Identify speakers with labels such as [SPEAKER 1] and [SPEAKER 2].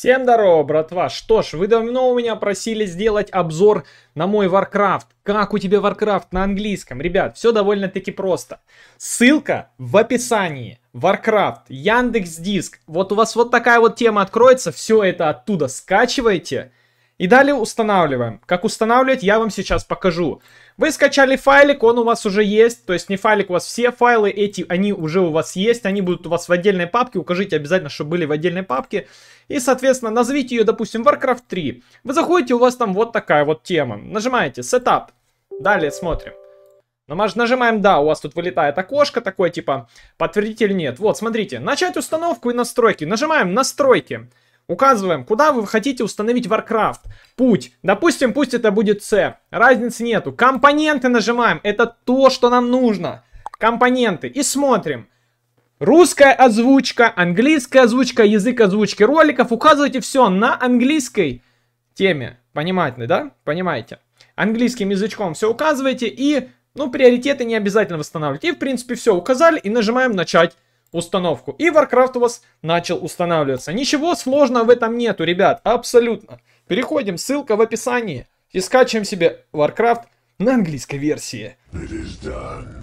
[SPEAKER 1] Всем здорово, братва! Что ж, вы давно у меня просили сделать обзор на мой Warcraft. Как у тебя Warcraft на английском? Ребят, все довольно-таки просто. Ссылка в описании. Warcraft, Яндекс Диск. Вот у вас вот такая вот тема откроется, все это оттуда скачивайте. И далее устанавливаем. Как устанавливать, я вам сейчас покажу. Вы скачали файлик, он у вас уже есть. То есть не файлик, у вас все файлы эти, они уже у вас есть. Они будут у вас в отдельной папке. Укажите обязательно, чтобы были в отдельной папке. И, соответственно, назовите ее, допустим, Warcraft 3. Вы заходите, у вас там вот такая вот тема. Нажимаете Setup. Далее смотрим. Нажимаем «Да», у вас тут вылетает окошко такое, типа, подтвердить или нет. Вот, смотрите, начать установку и настройки. Нажимаем «Настройки». Указываем, куда вы хотите установить Warcraft. Путь. Допустим, пусть это будет C. Разницы нету. Компоненты нажимаем. Это то, что нам нужно. Компоненты. И смотрим. Русская озвучка, английская озвучка, язык озвучки роликов. Указывайте все на английской теме. Понимаете, да? Понимаете. Английским язычком все указывайте и, ну, приоритеты не обязательно восстанавливать. И, в принципе, все указали и нажимаем начать установку. И Warcraft у вас начал устанавливаться. Ничего сложного в этом нету, ребят, абсолютно. Переходим, ссылка в описании. И скачиваем себе Warcraft на английской версии. It is done.